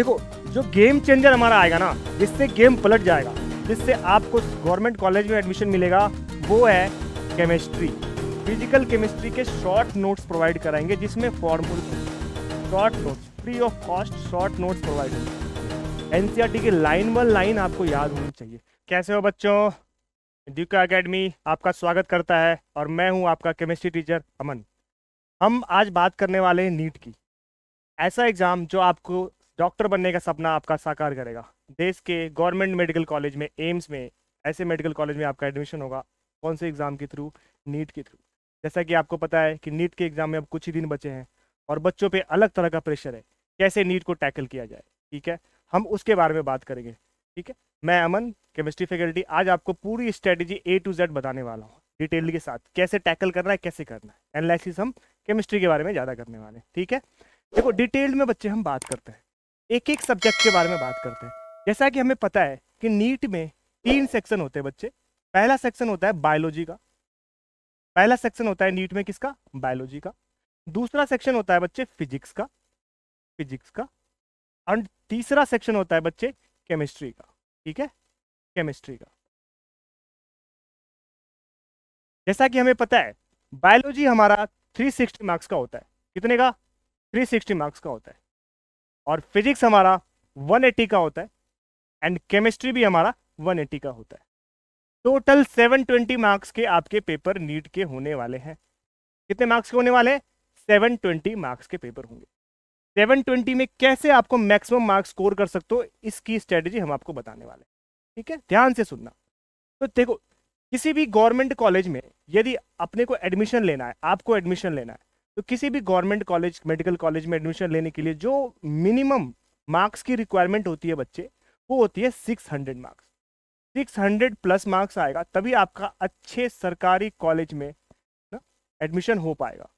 देखो जो game changer हमारा आएगा ना जिससे गेम पलट जाएगा जिससे आपको गवर्नमेंट कॉलेज में एडमिशन मिलेगा वो है केमिस्ट्री फिजिकल केमिस्ट्री के शॉर्ट नोट्स प्रोवाइड कराएंगे जिसमें formula short notes free of cost short notes provide होंगे एन की लाइन वन लाइन आपको याद होनी चाहिए कैसे हो बच्चों ड्यूका अकेडमी आपका स्वागत करता है और मैं हूं आपका केमिस्ट्री टीचर अमन हम आज बात करने वाले हैं नीट की ऐसा एग्ज़ाम जो आपको डॉक्टर बनने का सपना आपका साकार करेगा देश के गवर्नमेंट मेडिकल कॉलेज में एम्स में ऐसे मेडिकल कॉलेज में आपका एडमिशन होगा कौन से एग्ज़ाम के थ्रू नीट के थ्रू जैसा कि आपको पता है कि नीट के एग्ज़ाम में अब कुछ ही दिन बचे हैं और बच्चों पे अलग तरह का प्रेशर है कैसे नीट को टैकल किया जाए ठीक है हम उसके बारे में बात करेंगे ठीक है मैं अमन केमिस्ट्री फैकल्टी आज आपको पूरी स्ट्रेटेजी ए टू जेड बताने वाला हूँ डिटेल के साथ कैसे टैकल करना है कैसे करना है एनालिसिस हम केमिस्ट्री के बारे में ज़्यादा करने वाले हैं ठीक है देखो डिटेल में बच्चे हम बात करते हैं एक एक सब्जेक्ट के बारे में बात करते हैं जैसा कि हमें पता है कि नीट में तीन सेक्शन होते हैं बच्चे पहला सेक्शन होता है बायोलॉजी का पहला सेक्शन होता है नीट में किसका बायोलॉजी का दूसरा सेक्शन होता है बच्चे फिजिक्स का फिजिक्स का एंड तीसरा सेक्शन होता है बच्चे केमिस्ट्री का ठीक है केमिस्ट्री का जैसा कि हमें पता है बायोलॉजी हमारा 360 मार्क्स का होता है कितने का 360 मार्क्स का होता है और फिजिक्स हमारा 180 का होता है एंड केमिस्ट्री भी हमारा 180 का होता है टोटल 720 मार्क्स के आपके पेपर नीट के होने वाले हैं कितने मार्क्स के होने वाले हैं 720 मार्क्स के पेपर होंगे 720 में कैसे आपको मैक्सिमम मार्क्स स्कोर कर सकते हो इसकी स्ट्रेटेजी हम आपको बताने वाले हैं ठीक है ध्यान से सुनना तो देखो किसी भी गवर्नमेंट कॉलेज में यदि अपने को एडमिशन लेना है आपको एडमिशन लेना है तो किसी भी गवर्नमेंट कॉलेज मेडिकल कॉलेज में एडमिशन लेने के लिए जो मिनिमम मार्क्स की रिक्वायरमेंट होती है बच्चे वो होती है six hundred marks six hundred plus marks आएगा तभी आपका अच्छे सरकारी कॉलेज में ना एडमिशन हो पाएगा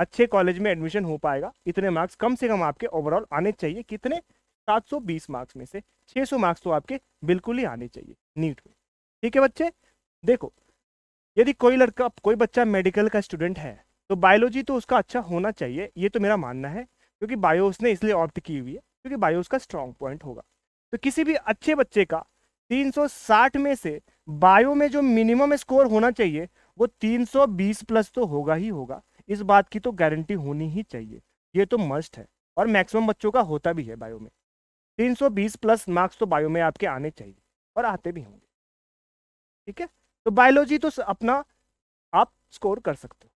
अच्छे कॉलेज में एडमिशन हो पाएगा इतने मार्क्स कम से कम आपके ओवरऑल आने चाहिए कितने 720 मार्क्स में से 600 मार्क्स तो आपके बिल्कुल ही आने चाहिए नीट में ठीक है बच्चे देखो यदि कोई लड़का कोई बच्चा मेडिकल का स्टूडेंट है तो बायोलॉजी तो उसका अच्छा होना चाहिए ये तो मेरा मानना है क्योंकि बायो उसने इसलिए ऑप्ट की हुई है क्योंकि बायो उसका स्ट्रॉन्ग पॉइंट होगा तो किसी भी अच्छे बच्चे का 360 में से बायो में जो मिनिमम स्कोर होना चाहिए वो 320 प्लस तो होगा ही होगा इस बात की तो गारंटी होनी ही चाहिए ये तो मस्ट है और मैक्सिमम बच्चों का होता भी है बायो में 320 प्लस मार्क्स तो बायो में आपके आने चाहिए और आते भी होंगे ठीक है तो बायोलॉजी तो अपना आप स्कोर कर सकते हो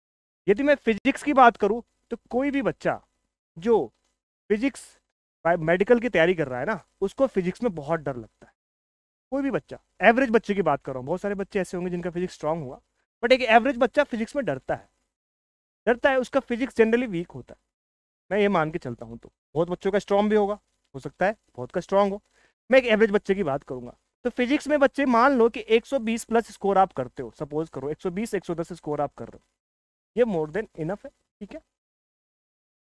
यदि मैं फिजिक्स की बात करूँ तो कोई भी बच्चा जो फिजिक्स मेडिकल की तैयारी कर रहा है ना उसको फिजिक्स में बहुत डर लगता है कोई भी बच्चा एवरेज बच्चे की बात कर रहा हूँ बहुत सारे बच्चे ऐसे होंगे जिनका फिजिक्स स्ट्रांग हुआ बट एक एवरेज बच्चा फिजिक्स में डरता है डरता है उसका फिजिक्स जनरली वीक होता है मैं ये मान के चलता हूँ तो बहुत बच्चों का स्ट्रांग भी होगा हो सकता है बहुत का स्ट्रांग हो मैं एक एवरेज बच्चे की बात करूंगा तो फिजिक्स में बच्चे मान लो कि 120 प्लस स्कोर आप करते हो सपोज करो 120 110 स्कोर आप कर रहे हो ये मोर देन इनफ है ठीक है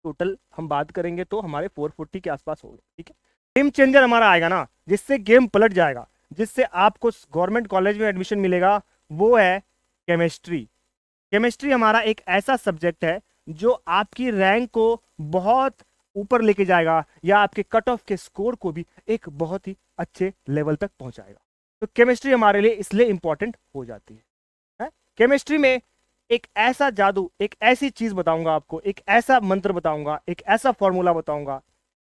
टोटल हम बात करेंगे तो हमारे 440 के आसपास होंगे ठीक है गेम चेंजर हमारा आएगा ना जिससे गेम पलट जाएगा जिससे आपको गवर्नमेंट कॉलेज में एडमिशन मिलेगा वो है केमिस्ट्री केमिस्ट्री हमारा एक ऐसा सब्जेक्ट है जो आपकी रैंक को बहुत ऊपर लेके जाएगा या आपके कट ऑफ के स्कोर को भी एक बहुत ही अच्छे लेवल तक पहुंचाएगा तो केमिस्ट्री हमारे लिए इसलिए इंपॉर्टेंट हो जाती है? केमिस्ट्री में एक ऐसा जादू एक ऐसी चीज बताऊंगा आपको एक ऐसा मंत्र बताऊंगा एक ऐसा फॉर्मूला बताऊंगा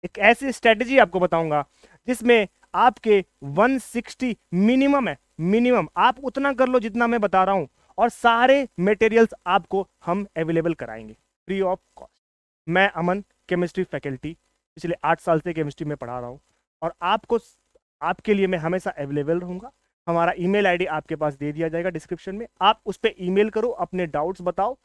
एक ऐसी स्ट्रेटजी आपको बताऊंगा जिसमें आपके 160 मिनिमम है मिनिमम आप उतना कर लो जितना मैं बता रहा हूं और सारे मटेरियल्स आपको हम अवेलेबल कराएंगे फ्री ऑफ कॉस्ट मैं अमन केमिस्ट्री फैकल्टी पिछले आठ साल से केमिस्ट्री में पढ़ा रहा हूँ और आपको आपके लिए मैं हमेशा अवेलेबल रहूंगा हमारा ईमेल आईडी आपके पास दे दिया जाएगा डिस्क्रिप्शन में आप उस पर ईमेल करो अपने डाउट्स बताओ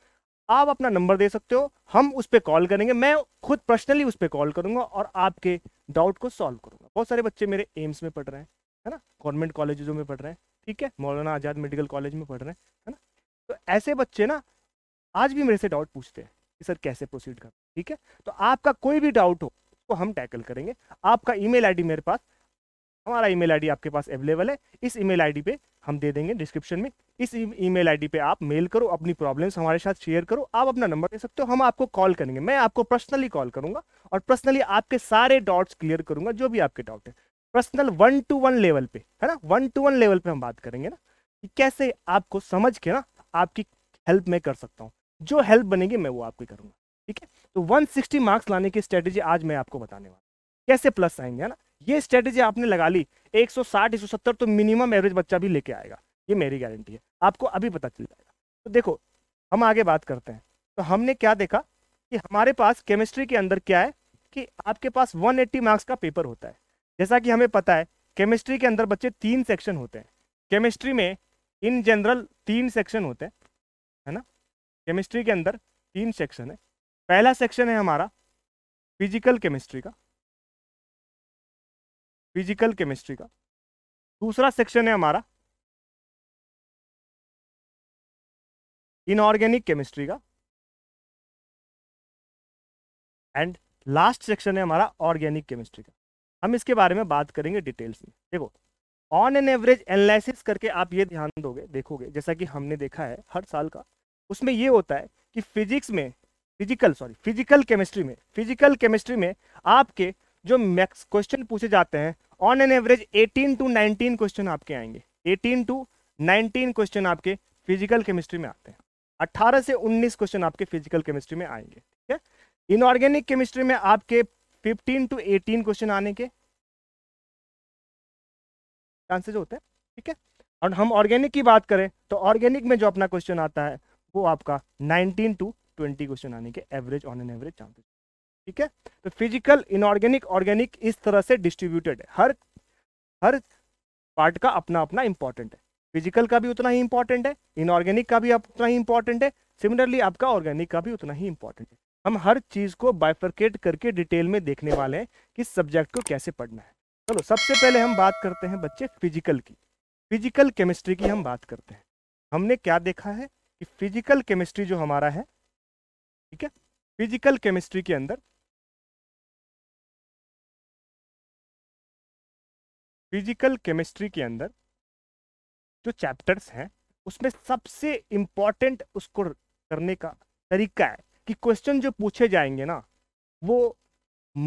आप अपना नंबर दे सकते हो हम उस पर कॉल करेंगे मैं खुद पर्सनली उस पर कॉल करूंगा और आपके डाउट को सॉल्व करूंगा बहुत सारे बच्चे मेरे एम्स में पढ़ रहे हैं है ना गवर्नमेंट कॉलेजों में पढ़ रहे हैं ठीक है मौलाना आज़ाद मेडिकल कॉलेज में पढ़ रहे हैं है ना तो ऐसे बच्चे ना आज भी मेरे से डाउट पूछते हैं कि सर कैसे प्रोसीड करना ठीक है तो आपका कोई भी डाउट हो उसको हम टैकल करेंगे आपका ई मेल मेरे पास हमारा ईमेल आईडी आपके पास अवेलेबल है इस ईमेल आईडी पे हम दे देंगे डिस्क्रिप्शन में इस ईमेल आईडी पे आप मेल करो अपनी प्रॉब्लम्स हमारे साथ शेयर करो आप अपना नंबर दे सकते हो हम आपको कॉल करेंगे मैं आपको पर्सनली कॉल करूंगा और पर्सनली आपके सारे डाउट्स क्लियर करूंगा जो भी आपके डाउट है personal one to one level पे है ना वन टू वन लेवल पे हम बात करेंगे ना कि कैसे आपको समझ के ना आपकी हेल्प मैं कर सकता हूँ जो हेल्प बनेगी मैं वो आपकी करूँगा ठीक है तो 160 मार्क्स लाने की स्ट्रेटेजी आज मैं आपको बताने वाला कैसे प्लस आएंगे है ना ये स्ट्रेटेजी आपने लगा ली 160 170 तो मिनिमम एवरेज बच्चा भी लेके आएगा ये मेरी गारंटी है आपको अभी पता चल जाएगा तो देखो हम आगे बात करते हैं तो हमने क्या देखा कि हमारे पास केमिस्ट्री के अंदर क्या है कि आपके पास 180 मार्क्स का पेपर होता है जैसा कि हमें पता है केमिस्ट्री के अंदर बच्चे तीन सेक्शन होते हैं केमिस्ट्री में इन जनरल तीन सेक्शन होते हैं है ना केमिस्ट्री के अंदर तीन सेक्शन है पहला सेक्शन है हमारा फिजिकल केमिस्ट्री का फिजिकल केमिस्ट्री का दूसरा सेक्शन है हमारा इनऑर्गेनिक केमिस्ट्री का एंड लास्ट सेक्शन है हमारा ऑर्गेनिक केमिस्ट्री का हम इसके बारे में बात करेंगे डिटेल्स में देखो ऑन एन एवरेज एनालिसिस करके आप ये ध्यान दोगे देखोगे जैसा कि हमने देखा है हर साल का उसमें ये होता है कि फिजिक्स में फिजिकल सॉरी फिजिकल केमिस्ट्री में फिजिकल केमिस्ट्री में आपके जो मैक्स क्वेश्चन पूछे जाते हैं on an average 18 to 19 question आपके आएंगे 18 टू 19 क्वेश्चन आपके फिजिकल केमिस्ट्री में आते हैं 18 से 19 क्वेश्चन आपके फिजिकल केमिस्ट्री में आएंगे ठीक है इनऑर्गेनिक केमिस्ट्री में आपके 15 टू 18 क्वेश्चन आने के चांसेस होते हैं ठीक है और हम ऑर्गेनिक की बात करें तो ऑर्गेनिक में जो अपना क्वेश्चन आता है वो आपका नाइनटीन टू ट्वेंटी क्वेश्चन आने के average on an average chances ठीक है तो फिजिकल इनऑर्गेनिक ऑर्गेनिक इस तरह से डिस्ट्रीब्यूटेड है हर हर पार्ट का अपना अपना इंपॉर्टेंट है फिजिकल का भी उतना ही इंपॉर्टेंट है इनऑर्गेनिक का भी उतना ही इंपॉर्टेंट है सिमिलरली आपका ऑर्गेनिक का भी उतना ही इंपॉर्टेंट है हम हर चीज़ को बाइफर्केट करके डिटेल में देखने वाले हैं कि सब्जेक्ट को कैसे पढ़ना है चलो सबसे पहले हम बात करते हैं बच्चे फिजिकल की फिजिकल केमिस्ट्री की हम बात करते हैं हमने क्या देखा है कि फिजिकल केमिस्ट्री जो हमारा है ठीक है फिजिकल केमिस्ट्री के अंदर फिजिकल केमिस्ट्री के अंदर जो चैप्टर्स हैं उसमें सबसे इम्पॉर्टेंट उसको करने का तरीका है कि क्वेश्चन जो पूछे जाएंगे ना वो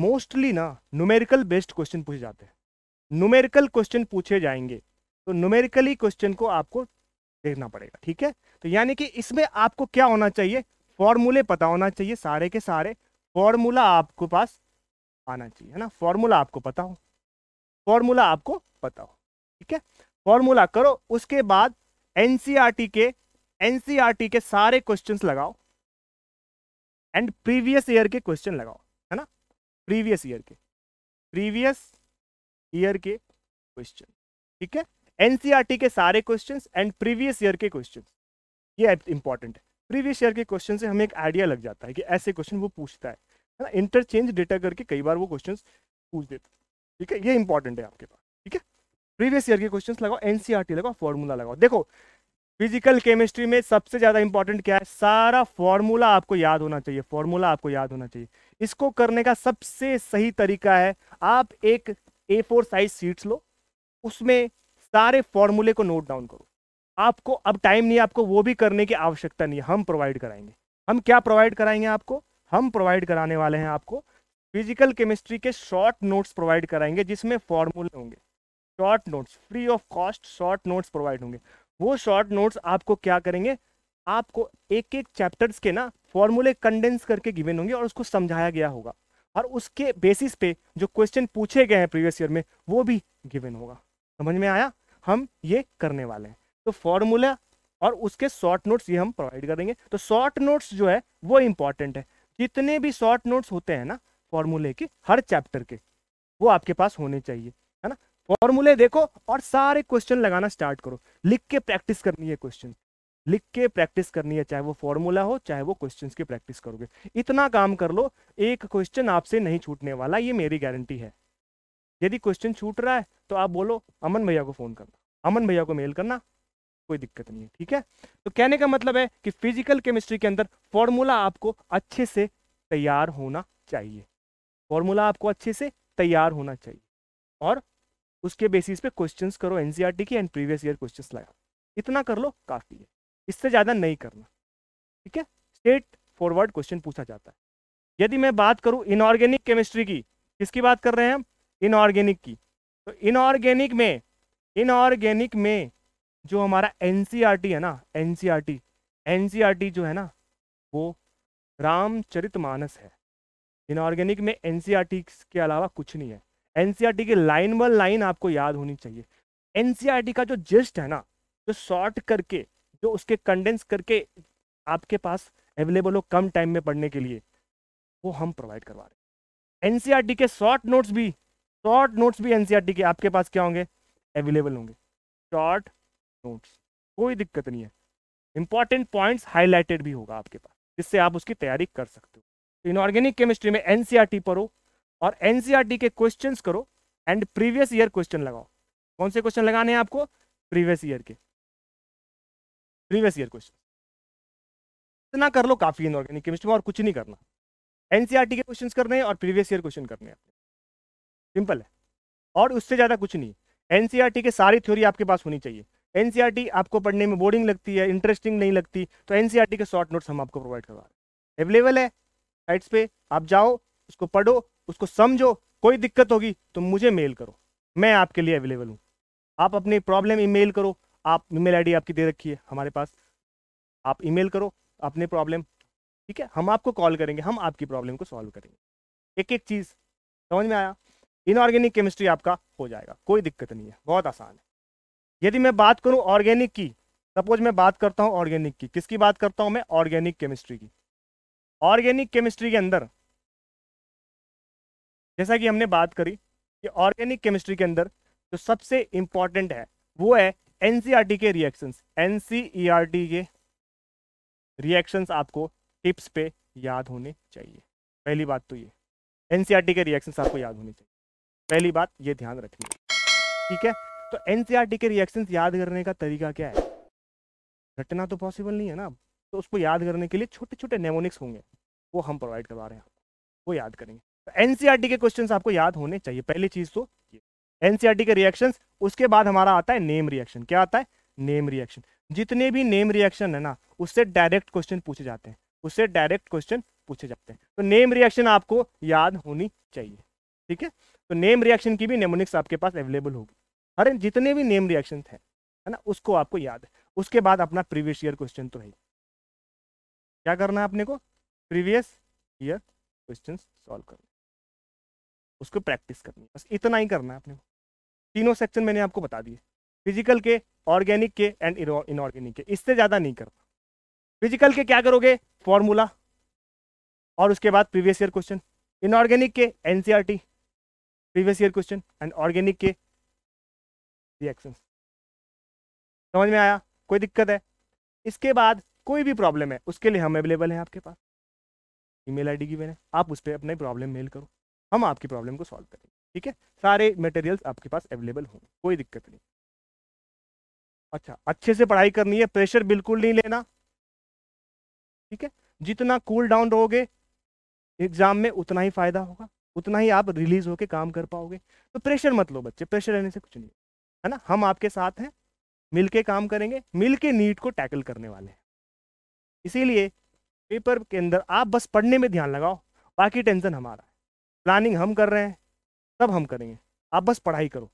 मोस्टली ना न्यूमेरिकल बेस्ड क्वेश्चन पूछे जाते हैं न्यूमेरिकल क्वेश्चन पूछे जाएंगे तो न्यूमेरिकली क्वेश्चन को आपको देखना पड़ेगा ठीक है तो यानी कि इसमें आपको क्या होना चाहिए फॉर्मूले पता होना चाहिए सारे के सारे फॉर्मूला आपको पास आना चाहिए है ना फॉर्मूला आपको पता हो फॉर्मूला आपको पता हो ठीक है फॉर्मूला करो उसके बाद एनसीईआरटी e के एनसीईआरटी e के सारे क्वेश्चन लगाओ एंड प्रीवियस ईयर के क्वेश्चन लगाओ है ना प्रीवियस ईयर के प्रीवियस ईयर के क्वेश्चन ठीक है एनसीईआरटी e के सारे क्वेश्चन एंड प्रीवियस ईयर के क्वेश्चन ये इंपॉर्टेंट है प्रीवियस ईयर के क्वेश्चन से हमें एक आइडिया लग जाता है कि ऐसे क्वेश्चन वो पूछता है ना इंटरचेंज डेटा करके कई बार वो क्वेश्चन पूछ देता है ठीक है ये इंपॉर्टेंट है आपके पास ठीक है प्रीवियस ईयर के क्वेश्चन लगाओ एनसीआरटी e लगाओ फॉर्मूला लगाओ देखो फिजिकल केमिस्ट्री में सबसे ज़्यादा इंपॉर्टेंट क्या है सारा फॉर्मूला आपको याद होना चाहिए फॉर्मूला आपको याद होना चाहिए इसको करने का सबसे सही तरीका है आप एक ए फोर साइज सीट्स लो उसमें सारे फॉर्मूले को नोट डाउन करो आपको अब टाइम नहीं आपको वो भी करने की आवश्यकता नहीं हम प्रोवाइड कराएंगे हम क्या प्रोवाइड कराएंगे आपको हम प्रोवाइड कराने वाले हैं आपको फिजिकल केमिस्ट्री के शॉर्ट नोट्स प्रोवाइड कराएंगे जिसमें फॉर्मूले होंगे short notes free of cost short notes provide होंगे वो शॉर्ट नोट्स आपको क्या करेंगे आपको एक एक चैप्टर्स के ना फॉर्मूले कंडेंस करके गिवेन होंगे और उसको समझाया गया होगा और उसके बेसिस पे जो क्वेश्चन पूछे गए हैं प्रीवियस ईयर में वो भी गिवन होगा समझ में आया हम ये करने वाले हैं तो फॉर्मूला और उसके शॉर्ट नोट्स ये हम प्रोवाइड करेंगे तो शॉर्ट नोट्स जो है वो इम्पॉर्टेंट है जितने भी शॉर्ट नोट्स होते हैं ना फॉर्मूले के हर चैप्टर के वो आपके पास होने चाहिए है ना फॉर्मूले देखो और सारे क्वेश्चन लगाना स्टार्ट करो लिख के प्रैक्टिस करनी है क्वेश्चन लिख के प्रैक्टिस करनी है चाहे वो फॉर्मूला हो चाहे वो क्वेश्चंस की प्रैक्टिस करोगे इतना काम कर लो एक क्वेश्चन आपसे नहीं छूटने वाला ये मेरी गारंटी है यदि क्वेश्चन छूट रहा है तो आप बोलो अमन भैया को फ़ोन करना अमन भैया को मेल करना कोई दिक्कत नहीं है ठीक है तो कहने का मतलब है कि फिजिकल केमिस्ट्री के अंदर फॉर्मूला आपको अच्छे से तैयार होना चाहिए फॉर्मूला आपको अच्छे से तैयार होना चाहिए और उसके बेसिस पे क्वेश्चंस करो एनसीईआरटी e की एंड प्रीवियस ईयर क्वेश्चंस लगाओ इतना कर लो काफ़ी है इससे ज़्यादा नहीं करना ठीक है स्टेट फॉरवर्ड क्वेश्चन पूछा जाता है यदि मैं बात करूँ इनऑर्गेनिक केमिस्ट्री की किसकी बात कर रहे हैं हम इनऑर्गेनिक की तो इनऑर्गेनिक में इनऑर्गेनिक में जो हमारा एन e है ना एन सी e जो है ना वो रामचरित मानस है इनऑर्गेनिक में एन e के अलावा कुछ नहीं है एन की लाइन बाय लाइन आपको याद होनी चाहिए एन e का जो जिस्ट है ना जो शॉर्ट करके जो उसके कंडेंस करके आपके पास अवेलेबल हो कम टाइम में पढ़ने के लिए वो हम प्रोवाइड करवा रहे हैं एन e के शॉर्ट नोट्स भी शॉर्ट नोट्स भी एन के आपके पास क्या होंगे अवेलेबल होंगे शॉर्ट नोट्स कोई दिक्कत नहीं है इंपॉर्टेंट पॉइंट्स हाईलाइटेड भी होगा आपके पास जिससे आप उसकी तैयारी कर सकते हो तो इनऑर्गेनिक केमिस्ट्री में एनसीईआरटी e पढ़ो और एनसीईआरटी e के क्वेश्चंस करो एंड प्रीवियस ईयर क्वेश्चन लगाओ कौन से क्वेश्चन लगाने हैं आपको प्रीवियस ईयर के प्रीवियस ईयर क्वेश्चन इतना कर लो काफी इनऑर्गेनिक केमिस्ट्री में और कुछ नहीं करना एनसीईआरटी e के क्वेश्चंस करने हैं और प्रीवियस ईयर क्वेश्चन करने हैं सिंपल है और उससे ज़्यादा कुछ नहीं एनसीईआरटी के सारी थ्योरी आपके पास होनी चाहिए एनसीईआरटी आपको पढ़ने में बोरिंग लगती है इंटरेस्टिंग नहीं लगती तो एनसीईआरटी के शॉर्ट नोट्स हम आपको प्रोवाइड करवा रहे हैं अवेलेबल है साइट्स पे आप जाओ उसको पढ़ो उसको समझो कोई दिक्कत होगी तो मुझे मेल करो मैं आपके लिए अवेलेबल हूँ आप अपनी प्रॉब्लम ईमेल करो आप ईमेल आईडी आपकी दे रखी है हमारे पास आप ईमेल करो अपने प्रॉब्लम ठीक है हम आपको कॉल करेंगे हम आपकी प्रॉब्लम को सॉल्व करेंगे एक एक चीज़ समझ में आया इनऑर्गेनिक केमिस्ट्री आपका हो जाएगा कोई दिक्कत नहीं है बहुत आसान है यदि मैं बात करूँ ऑर्गेनिक की सपोज मैं बात करता हूँ ऑर्गेनिक की किसकी बात करता हूँ मैं ऑर्गेनिक केमिस्ट्री की ऑर्गेनिक केमिस्ट्री के अंदर जैसा कि हमने बात करी कि ऑर्गेनिक केमिस्ट्री के अंदर जो सबसे इंपॉर्टेंट है वो है एन e के रिएक्शंस एनसीईआरटी e के रिएक्शंस आपको टिप्स पे याद होने चाहिए पहली बात तो ये एन e के रिएक्शंस आपको याद होने चाहिए पहली बात ये ध्यान रखनी ठीक है तो एनसीईआरटी के रिएक्शंस याद करने का तरीका क्या है रटना तो पॉसिबल नहीं है ना तो उसको याद करने के लिए छोटे छोटे नेमोनिक्स होंगे वो हम प्रोवाइड करवा रहे हैं वो याद करेंगे एन तो e के क्वेश्चन आपको याद होने चाहिए पहली चीज़ तो एन e के रिएक्शन उसके बाद हमारा आता है नेम रिएक्शन क्या आता है नेम रिएक्शन जितने भी नेम रिएक्शन है ना उससे डायरेक्ट क्वेश्चन पूछे जाते हैं उससे डायरेक्ट क्वेश्चन पूछे जाते हैं तो नेम रिएक्शन आपको याद होनी चाहिए ठीक है तो नेम रिएक्शन की भी नेमोनिक्स आपके पास अवेलेबल होगी अरे जितने भी नेम रिएक्शन है ना उसको आपको याद है उसके बाद अपना प्रीवियस ईयर क्वेश्चन तो रहेगा क्या करना है अपने को प्रीवियस ईयर क्वेश्चन सॉल्व करना उसको प्रैक्टिस करनी है बस इतना ही करना है अपने को तीनों सेक्शन मैंने आपको बता दिए फिजिकल के ऑर्गेनिक के एंड इनऑर्गेनिक के इससे ज़्यादा नहीं करना फिजिकल के क्या करोगे फॉर्मूला और उसके बाद प्रीवियस ईयर क्वेश्चन इनऑर्गेनिक के N previous year question and organic के रिएक्शन समझ में आया कोई दिक्कत है इसके बाद कोई भी प्रॉब्लम है उसके लिए हम अवेलेबल हैं आपके पास ईमेल आईडी की मैंने आप उस पर अपनी प्रॉब्लम मेल करो हम आपकी प्रॉब्लम को सॉल्व करेंगे ठीक है सारे मटेरियल्स आपके पास अवेलेबल होंगे कोई दिक्कत नहीं अच्छा अच्छे से पढ़ाई करनी है प्रेशर बिल्कुल नहीं लेना ठीक है जितना कूल डाउन रहोगे एग्जाम में उतना ही फायदा होगा उतना ही आप रिलीज होकर काम कर पाओगे तो प्रेशर मत लो बच्चे प्रेशर रहने से कुछ नहीं है ना हम आपके साथ हैं मिलके काम करेंगे मिलके नीट को टैकल करने वाले हैं इसीलिए पेपर के अंदर आप बस पढ़ने में ध्यान लगाओ बाकी टेंशन हमारा प्लानिंग हम कर रहे हैं सब हम करेंगे आप बस पढ़ाई करो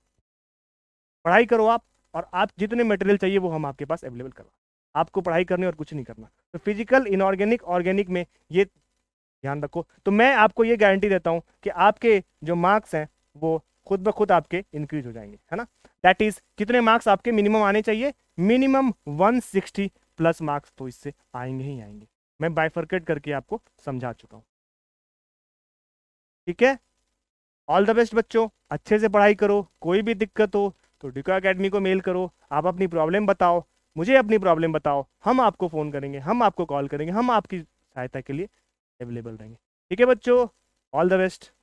पढ़ाई करो आप और आप जितने मटेरियल चाहिए वो हम आपके पास अवेलेबल करवा आपको पढ़ाई करनी और कुछ नहीं करना तो फिजिकल इनऑर्गेनिक ऑर्गेनिक में ये ध्यान रखो तो मैं आपको ये गारंटी देता हूँ कि आपके जो मार्क्स हैं वो खुद ब खुद आपके इंक्रीज हो जाएंगे है ना दैट इज़ कितने मार्क्स आपके मिनिमम आने चाहिए मिनिमम 160 प्लस मार्क्स तो इससे आएंगे ही आएंगे मैं बाइफर्केट करके आपको समझा चुका हूँ ठीक है ऑल द बेस्ट बच्चों अच्छे से पढ़ाई करो कोई भी दिक्कत हो तो डिको अकेडमी को मेल करो आप अपनी प्रॉब्लम बताओ मुझे अपनी प्रॉब्लम बताओ हम आपको फ़ोन करेंगे हम आपको कॉल करेंगे हम आपकी सहायता के लिए अवेलेबल रहेंगे ठीक है बच्चों ऑल द बेस्ट